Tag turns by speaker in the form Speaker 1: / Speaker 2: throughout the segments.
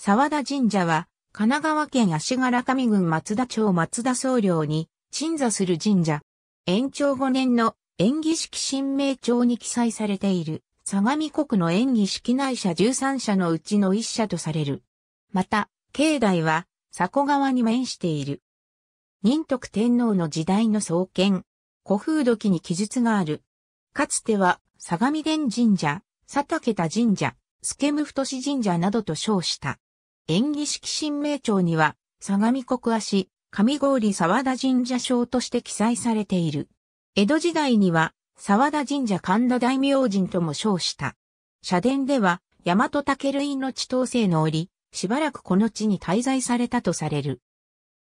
Speaker 1: 沢田神社は、神奈川県足柄上郡松田町松田総領に鎮座する神社。延長5年の演技式新名帳に記載されている、相模国の演技式内社13社のうちの1社とされる。また、境内は、佐古川に面している。仁徳天皇の時代の創建、古風土器に記述がある。かつては、相模伝神社、佐竹田神社、スケム太神社などと称した。演技式神明帳には、相模国足、上郡沢田神社章として記載されている。江戸時代には、沢田神社神田大明神とも称した。社殿では、大和武類の地統制の折、しばらくこの地に滞在されたとされる。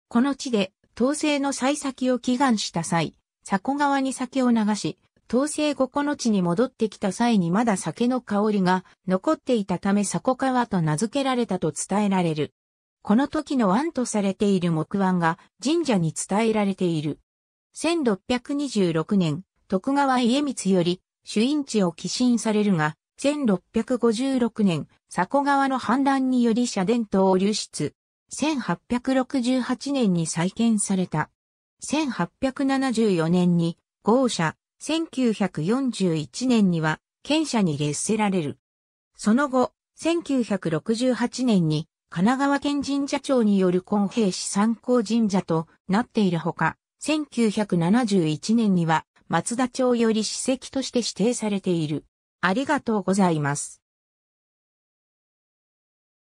Speaker 1: この地で、統制の幸先を祈願した際、佐古川に酒を流し、統制5個の地に戻ってきた際にまだ酒の香りが残っていたため古川と名付けられたと伝えられる。この時の案とされている木案が神社に伝えられている。1626年、徳川家光より主因地を寄進されるが、1656年、古川の氾濫により社伝統を流出。1868年に再建された。1874年に、豪舎。1941年には、県社に列せられる。その後、1968年に、神奈川県神社庁による根平市参考神社となっているほか、1971年には、松田町より史跡として指定されている。ありがとうございます。